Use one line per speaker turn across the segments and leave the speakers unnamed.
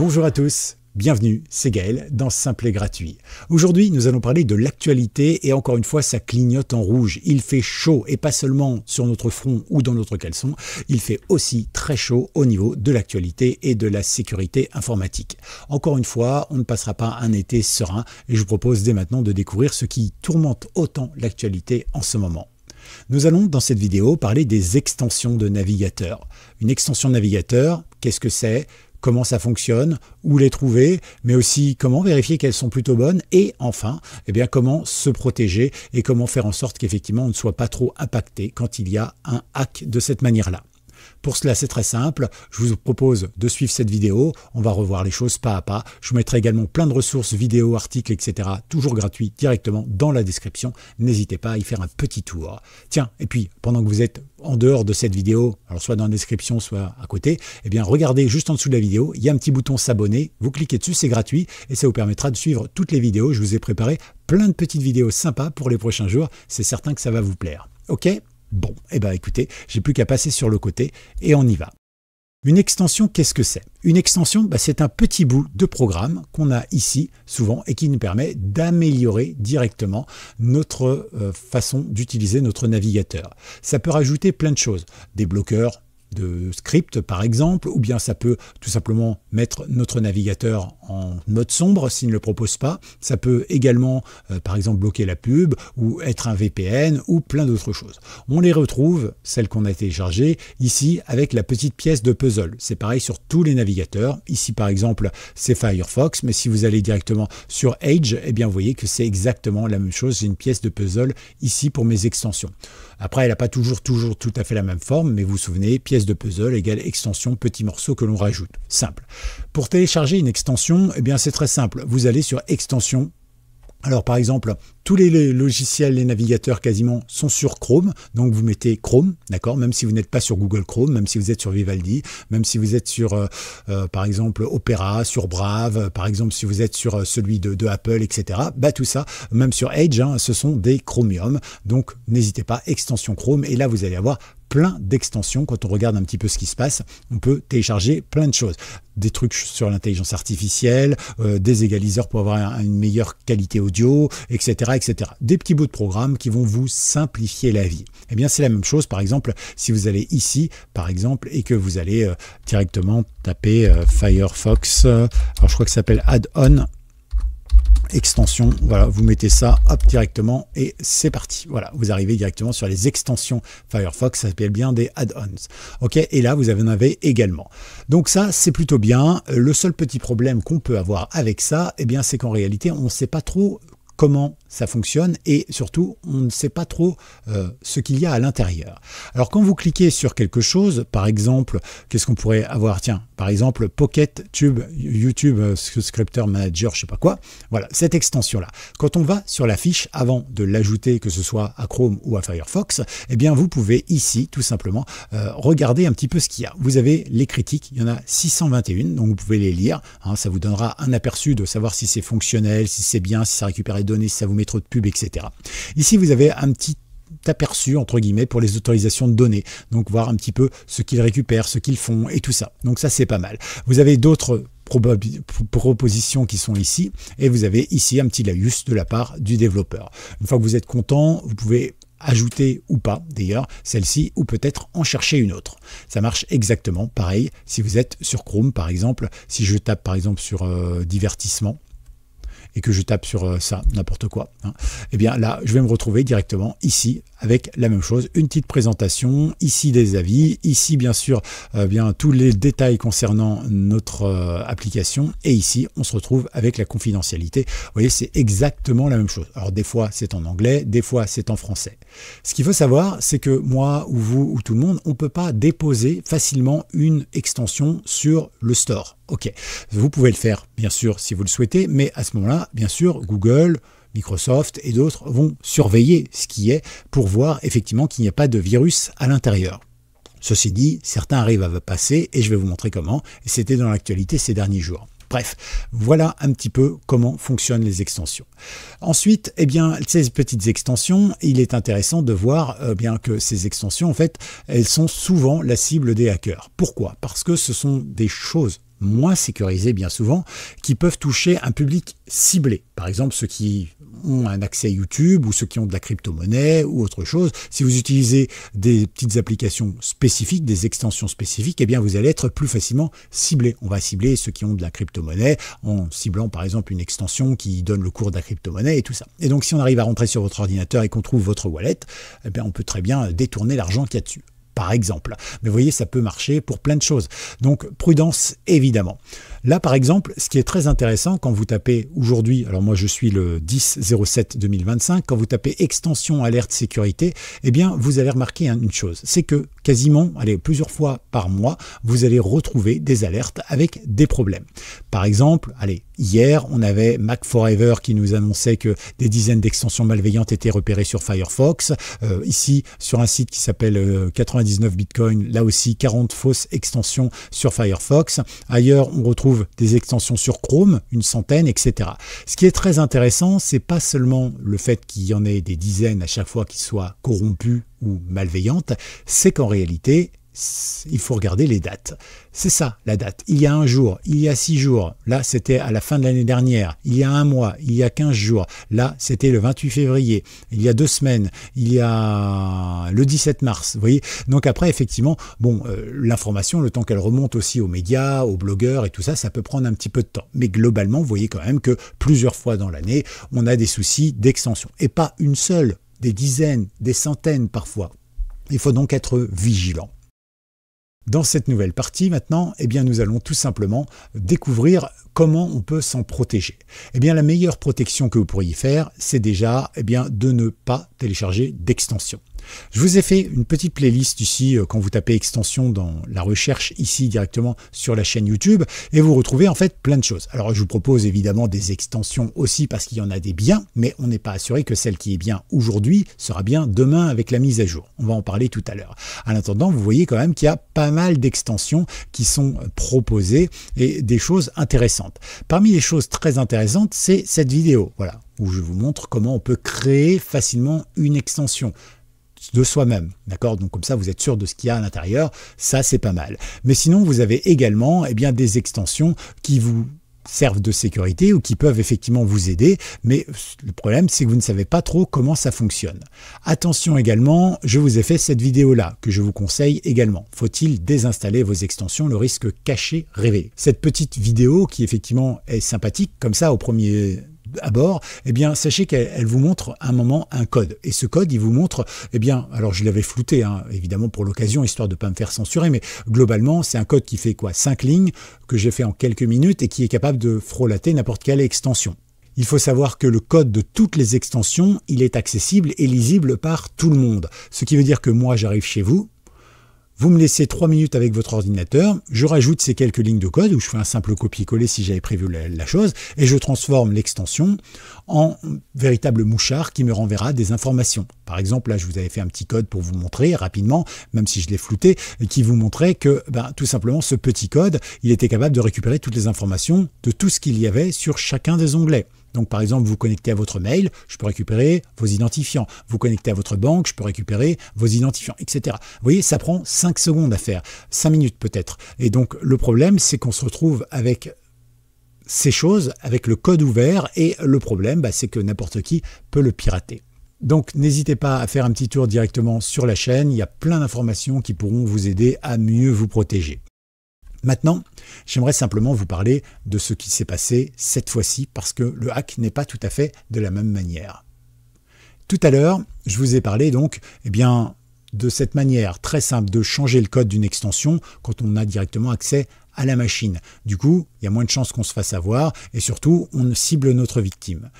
Bonjour à tous, bienvenue, c'est Gaël dans Simple et Gratuit. Aujourd'hui, nous allons parler de l'actualité et encore une fois, ça clignote en rouge. Il fait chaud et pas seulement sur notre front ou dans notre caleçon, il fait aussi très chaud au niveau de l'actualité et de la sécurité informatique. Encore une fois, on ne passera pas un été serein et je vous propose dès maintenant de découvrir ce qui tourmente autant l'actualité en ce moment. Nous allons dans cette vidéo parler des extensions de navigateur. Une extension de navigateur, qu'est-ce que c'est comment ça fonctionne, où les trouver, mais aussi comment vérifier qu'elles sont plutôt bonnes et enfin, eh bien, comment se protéger et comment faire en sorte qu'effectivement on ne soit pas trop impacté quand il y a un hack de cette manière-là. Pour cela, c'est très simple. Je vous propose de suivre cette vidéo. On va revoir les choses pas à pas. Je vous mettrai également plein de ressources, vidéos, articles, etc. Toujours gratuits directement dans la description. N'hésitez pas à y faire un petit tour. Tiens, et puis pendant que vous êtes en dehors de cette vidéo, alors soit dans la description, soit à côté, eh bien regardez juste en dessous de la vidéo, il y a un petit bouton s'abonner, vous cliquez dessus, c'est gratuit et ça vous permettra de suivre toutes les vidéos. Je vous ai préparé plein de petites vidéos sympas pour les prochains jours, c'est certain que ça va vous plaire. Ok Bon, eh bien écoutez, j'ai plus qu'à passer sur le côté et on y va. Une extension, qu'est-ce que c'est Une extension, bah, c'est un petit bout de programme qu'on a ici souvent et qui nous permet d'améliorer directement notre euh, façon d'utiliser notre navigateur. Ça peut rajouter plein de choses, des bloqueurs, de script par exemple, ou bien ça peut tout simplement mettre notre navigateur en mode sombre s'il ne le propose pas. Ça peut également euh, par exemple bloquer la pub ou être un VPN ou plein d'autres choses. On les retrouve, celles qu'on a téléchargées, ici avec la petite pièce de puzzle. C'est pareil sur tous les navigateurs. Ici par exemple c'est Firefox, mais si vous allez directement sur Edge, et eh bien vous voyez que c'est exactement la même chose. J'ai une pièce de puzzle ici pour mes extensions. Après, elle n'a pas toujours, toujours tout à fait la même forme, mais vous vous souvenez, pièce de puzzle égale extension petit morceau que l'on rajoute. Simple. Pour télécharger une extension, eh bien c'est très simple. Vous allez sur extension. Alors par exemple, tous les logiciels, les navigateurs quasiment sont sur Chrome. Donc vous mettez Chrome, d'accord Même si vous n'êtes pas sur Google Chrome, même si vous êtes sur Vivaldi, même si vous êtes sur, euh, euh, par exemple, Opera, sur Brave, euh, par exemple, si vous êtes sur celui de, Apple, etc. Bah tout ça, même sur Edge, hein, ce sont des Chromium. Donc n'hésitez pas, extension Chrome. Et là, vous allez avoir plein d'extensions. Quand on regarde un petit peu ce qui se passe, on peut télécharger plein de choses. Des trucs sur l'intelligence artificielle, des égaliseurs pour avoir une meilleure qualité audio, etc., des petits bouts de programme qui vont vous simplifier la vie. Eh bien, c'est la même chose, par exemple, si vous allez ici, par exemple, et que vous allez euh, directement taper euh, Firefox, euh, alors je crois que ça s'appelle Add-on, extension, voilà, vous mettez ça, hop, directement, et c'est parti. Voilà, vous arrivez directement sur les extensions Firefox, ça s'appelle bien des add-ons. Ok, et là, vous en avez également. Donc ça, c'est plutôt bien. Le seul petit problème qu'on peut avoir avec ça, eh bien, c'est qu'en réalité, on ne sait pas trop comment ça fonctionne et surtout on ne sait pas trop euh, ce qu'il y a à l'intérieur. Alors quand vous cliquez sur quelque chose, par exemple, qu'est-ce qu'on pourrait avoir Tiens, par exemple Pocket Tube YouTube euh, Scripter Manager, je sais pas quoi. Voilà, cette extension là. Quand on va sur la fiche avant de l'ajouter que ce soit à Chrome ou à Firefox, eh bien vous pouvez ici tout simplement euh, regarder un petit peu ce qu'il y a. Vous avez les critiques, il y en a 621 donc vous pouvez les lire, hein. ça vous donnera un aperçu de savoir si c'est fonctionnel, si c'est bien, si ça récupère les données, si ça vous de pub, etc. Ici, vous avez un petit aperçu entre guillemets pour les autorisations de données donc voir un petit peu ce qu'ils récupèrent ce qu'ils font et tout ça donc ça c'est pas mal vous avez d'autres propositions qui sont ici et vous avez ici un petit laïus de la part du développeur une fois que vous êtes content vous pouvez ajouter ou pas d'ailleurs celle-ci ou peut-être en chercher une autre. Ça marche exactement pareil si vous êtes sur Chrome par exemple, si je tape par exemple sur euh, divertissement et que je tape sur euh, ça, n'importe quoi, hein, eh bien là, je vais me retrouver directement ici avec la même chose, une petite présentation, ici des avis, ici bien sûr euh, bien tous les détails concernant notre euh, application et ici on se retrouve avec la confidentialité. Vous voyez, c'est exactement la même chose. Alors des fois c'est en anglais, des fois c'est en français. Ce qu'il faut savoir, c'est que moi ou vous ou tout le monde, on ne peut pas déposer facilement une extension sur le store. OK. Vous pouvez le faire, bien sûr, si vous le souhaitez, mais à ce moment-là, bien sûr, Google, Microsoft et d'autres vont surveiller ce qui est pour voir effectivement qu'il n'y a pas de virus à l'intérieur. Ceci dit, certains arrivent à passer et je vais vous montrer comment. C'était dans l'actualité ces derniers jours. Bref, voilà un petit peu comment fonctionnent les extensions. Ensuite, eh bien, ces petites extensions, il est intéressant de voir euh, bien, que ces extensions, en fait, elles sont souvent la cible des hackers. Pourquoi Parce que ce sont des choses moins sécurisés bien souvent, qui peuvent toucher un public ciblé. Par exemple, ceux qui ont un accès à YouTube ou ceux qui ont de la crypto-monnaie ou autre chose. Si vous utilisez des petites applications spécifiques, des extensions spécifiques, eh bien vous allez être plus facilement ciblé. On va cibler ceux qui ont de la crypto-monnaie en ciblant par exemple une extension qui donne le cours de la crypto-monnaie et tout ça. Et donc si on arrive à rentrer sur votre ordinateur et qu'on trouve votre wallet, eh bien on peut très bien détourner l'argent qu'il y a dessus par exemple. Mais vous voyez, ça peut marcher pour plein de choses. Donc prudence, évidemment. Là, par exemple, ce qui est très intéressant quand vous tapez aujourd'hui, alors moi je suis le 10 2025, quand vous tapez extension alerte sécurité, eh bien vous allez remarquer une chose, c'est que quasiment, allez, plusieurs fois par mois, vous allez retrouver des alertes avec des problèmes. Par exemple, allez, Hier, on avait Mac Forever qui nous annonçait que des dizaines d'extensions malveillantes étaient repérées sur Firefox. Euh, ici, sur un site qui s'appelle 99 euh, Bitcoin, là aussi 40 fausses extensions sur Firefox. Ailleurs, on retrouve des extensions sur Chrome, une centaine, etc. Ce qui est très intéressant, c'est pas seulement le fait qu'il y en ait des dizaines à chaque fois qui soient corrompues ou malveillantes, c'est qu'en réalité, il faut regarder les dates. C'est ça, la date. Il y a un jour, il y a six jours, là c'était à la fin de l'année dernière, il y a un mois, il y a quinze jours, là c'était le 28 février, il y a deux semaines, il y a le 17 mars, vous voyez. Donc après, effectivement, bon, euh, l'information, le temps qu'elle remonte aussi aux médias, aux blogueurs et tout ça, ça peut prendre un petit peu de temps. Mais globalement, vous voyez quand même que plusieurs fois dans l'année, on a des soucis d'extension. Et pas une seule, des dizaines, des centaines parfois. Il faut donc être vigilant. Dans cette nouvelle partie maintenant, eh bien, nous allons tout simplement découvrir comment on peut s'en protéger. Eh bien, la meilleure protection que vous pourriez faire, c'est déjà eh bien, de ne pas télécharger d'extension. Je vous ai fait une petite playlist ici euh, quand vous tapez extension dans la recherche ici directement sur la chaîne YouTube et vous retrouvez en fait plein de choses. Alors je vous propose évidemment des extensions aussi parce qu'il y en a des biens, mais on n'est pas assuré que celle qui est bien aujourd'hui sera bien demain avec la mise à jour. On va en parler tout à l'heure. En attendant, vous voyez quand même qu'il y a pas mal d'extensions qui sont euh, proposées et des choses intéressantes. Parmi les choses très intéressantes, c'est cette vidéo, voilà, où je vous montre comment on peut créer facilement une extension de soi-même. D'accord Donc comme ça, vous êtes sûr de ce qu'il y a à l'intérieur. Ça, c'est pas mal. Mais sinon, vous avez également eh bien, des extensions qui vous servent de sécurité ou qui peuvent effectivement vous aider, mais le problème c'est que vous ne savez pas trop comment ça fonctionne. Attention également, je vous ai fait cette vidéo là, que je vous conseille également. Faut-il désinstaller vos extensions, le risque caché rêvé Cette petite vidéo qui effectivement est sympathique, comme ça au premier à eh bien, sachez qu'elle vous montre un moment un code. Et ce code, il vous montre, eh bien, alors je l'avais flouté, hein, évidemment, pour l'occasion, histoire de ne pas me faire censurer, mais globalement, c'est un code qui fait quoi 5 lignes, que j'ai fait en quelques minutes et qui est capable de frôlater n'importe quelle extension. Il faut savoir que le code de toutes les extensions, il est accessible et lisible par tout le monde. Ce qui veut dire que moi, j'arrive chez vous, vous me laissez trois minutes avec votre ordinateur, je rajoute ces quelques lignes de code, où je fais un simple copier-coller si j'avais prévu la, chose, et je transforme l'extension en véritable mouchard qui me renverra des informations. Par exemple, là, je vous avais fait un petit code pour vous montrer rapidement, même si je l'ai flouté, qui vous montrait que ben, tout simplement ce petit code, il était capable de récupérer toutes les informations de tout ce qu'il y avait sur chacun des onglets. Donc par exemple, vous connectez à votre mail, je peux récupérer vos identifiants. Vous connectez à votre banque, je peux récupérer vos identifiants, etc. Vous voyez, ça prend 5 secondes à faire, 5 minutes peut-être. Et donc le problème, c'est qu'on se retrouve avec ces choses, avec le code ouvert, et le problème, bah, c'est que n'importe qui peut le pirater. Donc n'hésitez pas à faire un petit tour directement sur la chaîne, il y a plein d'informations qui pourront vous aider à mieux vous protéger. Maintenant, j'aimerais simplement vous parler de ce qui s'est passé cette fois-ci parce que le hack n'est pas tout à fait de la même manière. Tout à l'heure, je vous ai parlé donc eh bien, de cette manière très simple de changer le code d'une extension quand on a directement accès à la machine. Du coup, il y a moins de chances qu'on se fasse avoir et surtout, on cible notre victime.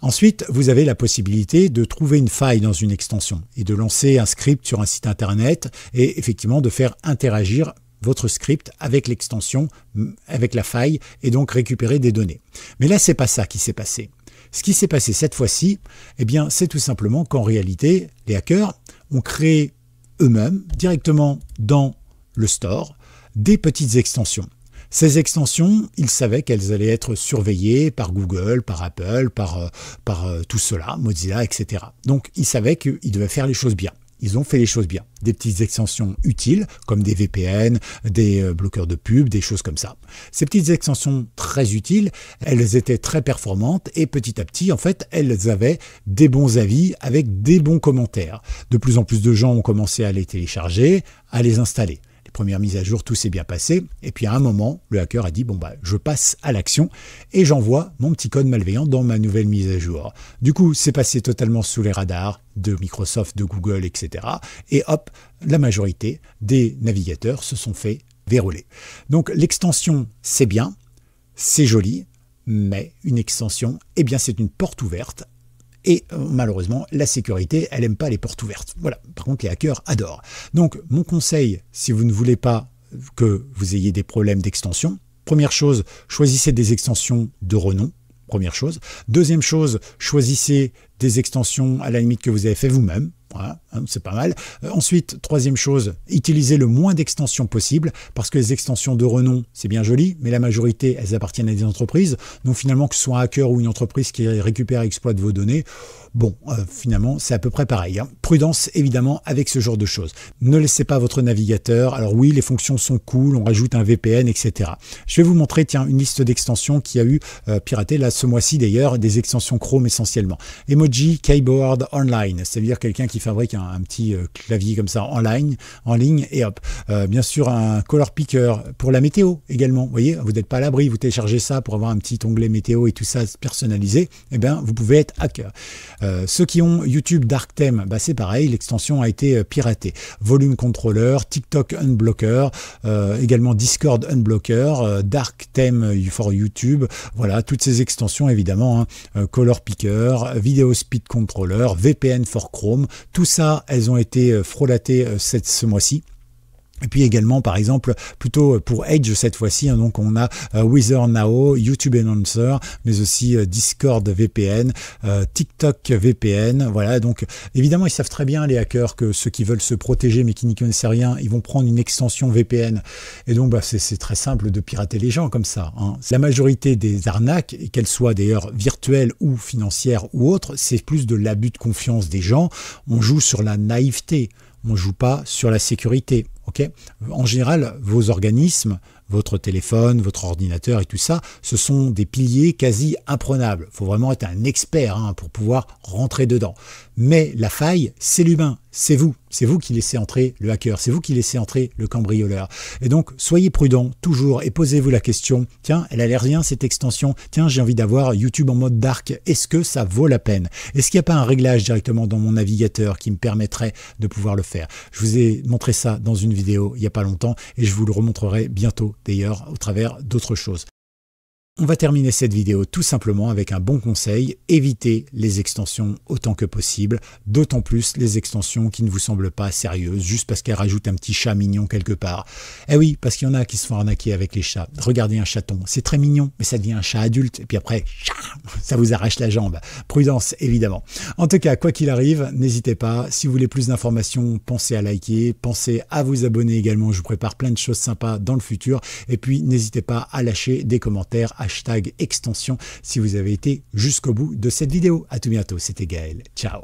Ensuite, vous avez la possibilité de trouver une faille dans une extension et de lancer un script sur un site internet et effectivement de faire interagir votre script avec l'extension, mm, avec la faille, et donc récupérer des données. Mais là, c'est pas ça qui s'est passé. Ce qui s'est passé cette fois-ci, eh bien, c'est tout simplement qu'en réalité, les hackers ont créé eux-mêmes, directement dans le store, des petites extensions. Ces extensions, ils savaient qu'elles allaient être surveillées par Google, par Apple, par, euh, par euh, tout cela, Mozilla, etc. Donc ils savaient qu'ils devaient faire les choses bien ils ont fait les choses bien. Des petites extensions utiles, comme des VPN, des euh, bloqueurs de pub, des choses comme ça. Ces petites extensions très utiles, elles étaient très performantes et petit à petit, en fait, elles avaient des bons avis avec des bons commentaires. De plus en plus de gens ont commencé à les télécharger, à les installer première mise à jour, tout s'est bien passé. Et puis à un moment, le hacker a dit bon bah je passe à l'action et j'envoie mon petit code malveillant dans ma nouvelle mise à jour. Du coup, c'est passé totalement sous les radars de Microsoft, de Google, etc. Et hop, la majorité des navigateurs se sont fait verrouiller. Donc l'extension, c'est bien, c'est joli, mais une extension, eh bien c'est une porte ouverte et euh, malheureusement, la sécurité, elle n'aime pas les portes ouvertes. Voilà. Par contre, les hackers adorent. Donc, mon conseil, si vous ne voulez pas que vous ayez des problèmes d'extension, première chose, choisissez des extensions de renom. Première chose. Deuxième chose, choisissez des extensions à la limite que vous avez fait vous-même. Voilà. Hein, c'est pas mal. Euh, ensuite, troisième chose, utilisez le moins d'extensions possible, parce que les extensions de renom, c'est bien joli, mais la majorité, elles appartiennent à des entreprises. Donc finalement, que ce soit un hacker ou une entreprise qui récupère et exploite vos données, bon, euh, finalement, c'est à peu près pareil. Hein. Prudence, évidemment, avec ce genre de choses. Ne laissez pas votre navigateur. Alors oui, les fonctions sont cool, on rajoute un VPN, etc. Je vais vous montrer, tiens, une liste d'extensions qui a eu euh, piraté, là, ce mois-ci d'ailleurs, des extensions Chrome essentiellement. Emoji, Keyboard Online, c'est-à-dire quelqu'un qui fabrique un un, petit euh, clavier comme ça en ligne, en ligne et hop. Euh, bien sûr, un color picker pour la météo également. Vous voyez, vous n'êtes pas à l'abri, vous téléchargez ça pour avoir un petit onglet météo et tout ça personnalisé. et eh bien, vous pouvez être hacker. Euh, ceux qui ont YouTube Dark Theme, bah, c'est pareil, l'extension a été piratée. Volume Controller, TikTok Unblocker, également Discord Unblocker, Dark Theme for YouTube. Voilà, toutes ces extensions évidemment. Hein. color Picker, Video Speed Controller, VPN for Chrome. Tout ça elles ont été euh, frelatées euh, ce mois-ci. Et puis également, par exemple, plutôt pour Edge cette fois-ci, hein, donc on a euh, Wither Now, YouTube Announcer, mais aussi euh, Discord VPN, euh, TikTok VPN. Voilà, donc évidemment, ils savent très bien les hackers que ceux qui veulent se protéger mais qui n'y connaissent rien, ils vont prendre une extension VPN. Et donc, bah, c'est très simple de pirater les gens comme ça. Hein. La majorité des arnaques, qu'elles soient d'ailleurs virtuelles ou financières ou autres, c'est plus de l'abus de confiance des gens. On joue sur la naïveté on ne joue pas sur la sécurité. en général, vos organismes, votre téléphone, votre ordinateur et tout ça, ce sont des piliers quasi imprenables. Il faut vraiment être un expert hein, pour pouvoir rentrer dedans. Mais la faille, c'est l'humain, c'est vous. C'est vous qui laissez entrer le hacker, c'est vous qui laissez entrer le cambrioleur. Et donc, soyez prudent toujours et posez-vous la question, tiens, elle a l'air rien cette extension, tiens, j'ai envie d'avoir YouTube en mode dark, est-ce que ça vaut la peine Est-ce qu'il n'y a pas un réglage directement dans mon navigateur qui me permettrait de pouvoir le faire Je vous ai montré ça dans une vidéo il n'y a pas longtemps et je vous le remontrerai bientôt d'ailleurs au travers d'autres choses. On va terminer cette vidéo tout simplement avec un bon conseil, évitez les extensions autant que possible, d'autant plus les extensions qui ne vous semblent pas sérieuses, juste parce qu'elles rajoutent un petit chat mignon quelque part. Eh oui, parce qu'il y en a qui se font arnaquer avec les chats. Regardez un chaton, c'est très mignon, mais ça devient un chat adulte, et puis après, ça vous arrache la jambe. Prudence, évidemment. En tout cas, quoi qu'il arrive, n'hésitez pas, si vous voulez plus d'informations, pensez à liker, pensez à vous abonner également, je vous prépare plein de choses sympas dans le futur, et puis n'hésitez pas à lâcher des commentaires, à hashtag extension si vous avez été jusqu'au bout de cette vidéo. A tout bientôt, c'était Gaël. Ciao